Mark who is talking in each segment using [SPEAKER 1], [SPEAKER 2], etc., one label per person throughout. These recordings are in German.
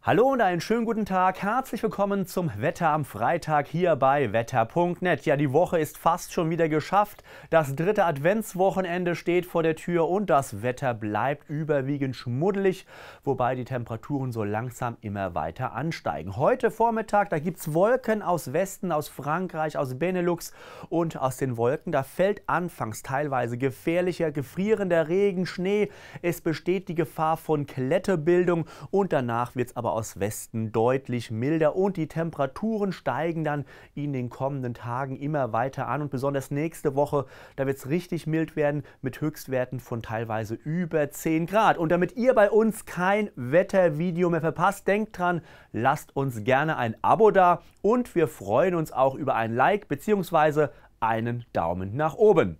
[SPEAKER 1] Hallo und einen schönen guten Tag. Herzlich willkommen zum Wetter am Freitag hier bei wetter.net. Ja, die Woche ist fast schon wieder geschafft. Das dritte Adventswochenende steht vor der Tür und das Wetter bleibt überwiegend schmuddelig, wobei die Temperaturen so langsam immer weiter ansteigen. Heute Vormittag, da gibt es Wolken aus Westen, aus Frankreich, aus Benelux und aus den Wolken. Da fällt anfangs teilweise gefährlicher, gefrierender Regen, Schnee. Es besteht die Gefahr von Klettebildung und danach wird es aber aber aus Westen deutlich milder und die Temperaturen steigen dann in den kommenden Tagen immer weiter an und besonders nächste Woche, da wird es richtig mild werden mit Höchstwerten von teilweise über 10 Grad. Und damit ihr bei uns kein Wettervideo mehr verpasst, denkt dran, lasst uns gerne ein Abo da und wir freuen uns auch über ein Like bzw einen Daumen nach oben.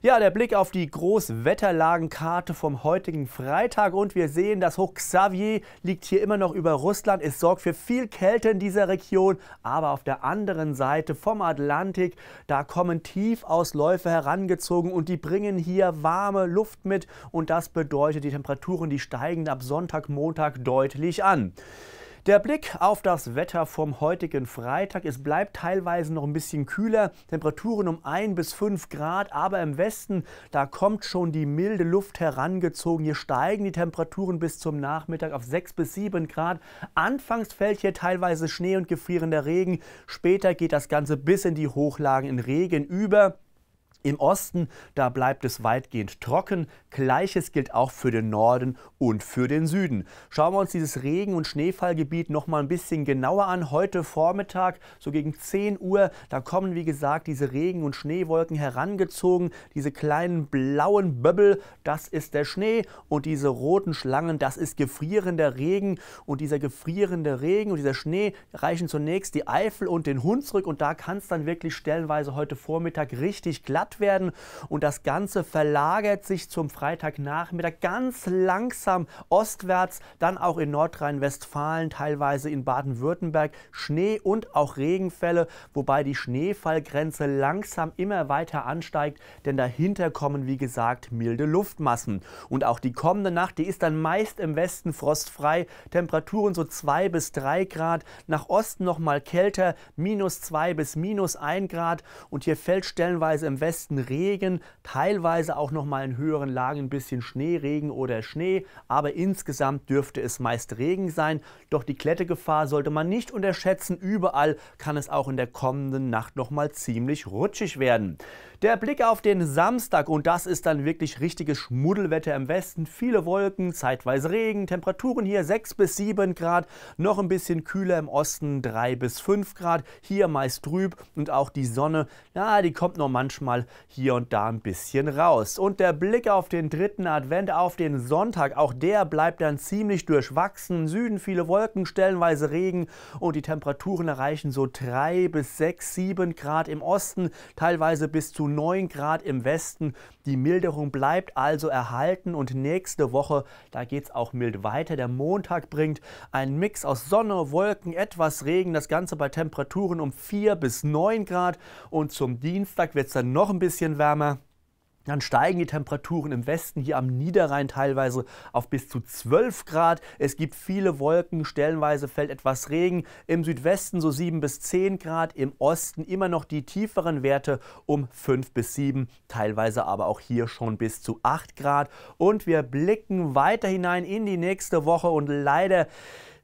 [SPEAKER 1] Ja, der Blick auf die Großwetterlagenkarte vom heutigen Freitag und wir sehen, das Hoch Xavier liegt hier immer noch über Russland. Es sorgt für viel Kälte in dieser Region, aber auf der anderen Seite vom Atlantik, da kommen Tiefausläufe herangezogen und die bringen hier warme Luft mit und das bedeutet, die Temperaturen, die steigen ab Sonntag, Montag deutlich an. Der Blick auf das Wetter vom heutigen Freitag. Es bleibt teilweise noch ein bisschen kühler, Temperaturen um 1 bis 5 Grad, aber im Westen, da kommt schon die milde Luft herangezogen. Hier steigen die Temperaturen bis zum Nachmittag auf 6 bis 7 Grad. Anfangs fällt hier teilweise Schnee und gefrierender Regen. Später geht das Ganze bis in die Hochlagen in Regen über. Im Osten, da bleibt es weitgehend trocken. Gleiches gilt auch für den Norden und für den Süden. Schauen wir uns dieses Regen- und Schneefallgebiet noch mal ein bisschen genauer an. Heute Vormittag, so gegen 10 Uhr, da kommen wie gesagt diese Regen- und Schneewolken herangezogen. Diese kleinen blauen Böbbel, das ist der Schnee und diese roten Schlangen, das ist gefrierender Regen. Und dieser gefrierende Regen und dieser Schnee reichen zunächst die Eifel und den Hunsrück und da kann es dann wirklich stellenweise heute Vormittag richtig glatt satt werden. Und das Ganze verlagert sich zum Freitagnachmittag ganz langsam ostwärts, dann auch in Nordrhein-Westfalen, teilweise in Baden-Württemberg Schnee und auch Regenfälle, wobei die Schneefallgrenze langsam immer weiter ansteigt, denn dahinter kommen, wie gesagt, milde Luftmassen. Und auch die kommende Nacht, die ist dann meist im Westen frostfrei, Temperaturen so 2 bis 3 Grad, nach Osten nochmal kälter, minus 2 bis minus 1 Grad und hier fällt stellenweise im Westen meisten Regen, teilweise auch noch mal in höheren Lagen ein bisschen Schneeregen oder Schnee, aber insgesamt dürfte es meist Regen sein. Doch die Klettegefahr sollte man nicht unterschätzen. Überall kann es auch in der kommenden Nacht noch mal ziemlich rutschig werden. Der Blick auf den Samstag und das ist dann wirklich richtiges Schmuddelwetter im Westen. Viele Wolken, zeitweise Regen, Temperaturen hier 6 bis 7 Grad, noch ein bisschen kühler im Osten 3 bis 5 Grad, hier meist trüb und auch die Sonne, ja, die kommt nur manchmal hier und da ein bisschen raus. Und der Blick auf den dritten Advent, auf den Sonntag, auch der bleibt dann ziemlich durchwachsen. Im Süden viele Wolken, stellenweise Regen und die Temperaturen erreichen so 3 bis 6, 7 Grad im Osten, teilweise bis zu 9 Grad im Westen. Die Milderung bleibt also erhalten und nächste Woche, da geht es auch mild weiter. Der Montag bringt einen Mix aus Sonne, Wolken, etwas Regen, das Ganze bei Temperaturen um 4 bis 9 Grad. Und zum Dienstag wird es dann noch ein bisschen wärmer. Dann steigen die Temperaturen im Westen hier am Niederrhein teilweise auf bis zu 12 Grad. Es gibt viele Wolken, stellenweise fällt etwas Regen. Im Südwesten so 7 bis 10 Grad, im Osten immer noch die tieferen Werte um 5 bis 7, teilweise aber auch hier schon bis zu 8 Grad. Und wir blicken weiter hinein in die nächste Woche und leider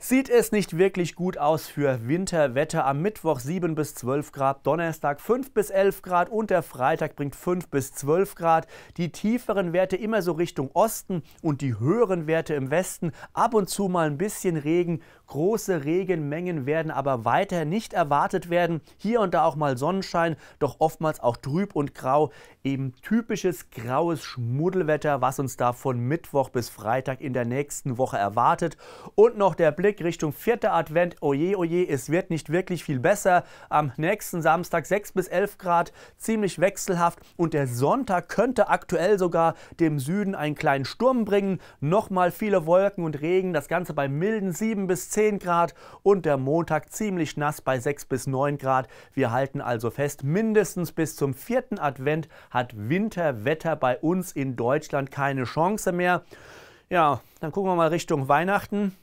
[SPEAKER 1] Sieht es nicht wirklich gut aus für Winterwetter. Am Mittwoch 7 bis 12 Grad, Donnerstag 5 bis 11 Grad und der Freitag bringt 5 bis 12 Grad. Die tieferen Werte immer so Richtung Osten und die höheren Werte im Westen. Ab und zu mal ein bisschen Regen. Große Regenmengen werden aber weiter nicht erwartet werden. Hier und da auch mal Sonnenschein, doch oftmals auch trüb und grau. Eben typisches graues Schmuddelwetter, was uns da von Mittwoch bis Freitag in der nächsten Woche erwartet. Und noch der Blick Blick Richtung vierter Advent. Oje, oje, es wird nicht wirklich viel besser. Am nächsten Samstag 6 bis 11 Grad, ziemlich wechselhaft. Und der Sonntag könnte aktuell sogar dem Süden einen kleinen Sturm bringen. Nochmal viele Wolken und Regen, das Ganze bei milden 7 bis 10 Grad. Und der Montag ziemlich nass bei 6 bis 9 Grad. Wir halten also fest, mindestens bis zum vierten Advent hat Winterwetter bei uns in Deutschland keine Chance mehr. Ja, dann gucken wir mal Richtung Weihnachten.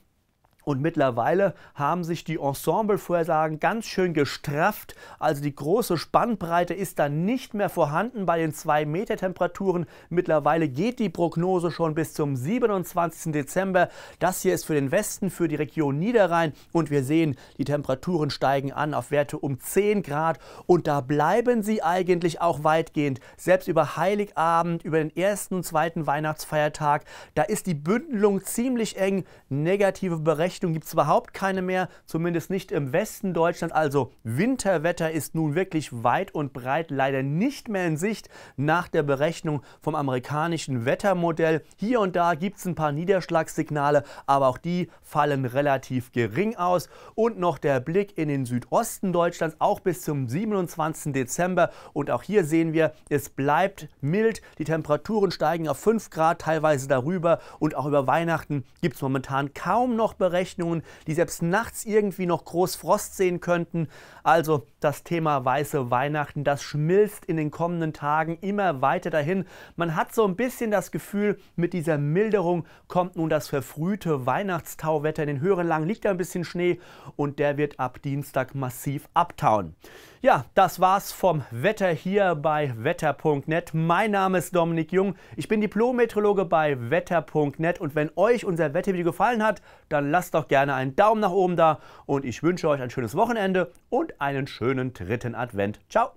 [SPEAKER 1] Und mittlerweile haben sich die Ensemblevorsagen ganz schön gestrafft. Also die große Spannbreite ist da nicht mehr vorhanden bei den 2 Meter Temperaturen. Mittlerweile geht die Prognose schon bis zum 27. Dezember. Das hier ist für den Westen, für die Region Niederrhein. Und wir sehen, die Temperaturen steigen an auf Werte um 10 Grad. Und da bleiben sie eigentlich auch weitgehend. Selbst über Heiligabend, über den ersten und zweiten Weihnachtsfeiertag, da ist die Bündelung ziemlich eng. Negative Berechnungen Rechnung gibt es überhaupt keine mehr, zumindest nicht im Westen Deutschlands. Also Winterwetter ist nun wirklich weit und breit leider nicht mehr in Sicht nach der Berechnung vom amerikanischen Wettermodell. Hier und da gibt es ein paar Niederschlagssignale, aber auch die fallen relativ gering aus. Und noch der Blick in den Südosten Deutschlands, auch bis zum 27. Dezember. Und auch hier sehen wir, es bleibt mild. Die Temperaturen steigen auf 5 Grad, teilweise darüber. Und auch über Weihnachten gibt es momentan kaum noch Berechnungen. Zeichnungen, die selbst nachts irgendwie noch groß Frost sehen könnten. Also das Thema weiße Weihnachten, das schmilzt in den kommenden Tagen immer weiter dahin. Man hat so ein bisschen das Gefühl, mit dieser Milderung kommt nun das verfrühte Weihnachtstauwetter. In den höheren Lagen liegt da ein bisschen Schnee und der wird ab Dienstag massiv abtauen. Ja, das war's vom Wetter hier bei wetter.net. Mein Name ist Dominik Jung. Ich bin Diplom-Meteorologe bei wetter.net und wenn euch unser Wettervideo gefallen hat, dann lasst doch gerne einen Daumen nach oben da und ich wünsche euch ein schönes Wochenende und einen schönen dritten Advent. Ciao.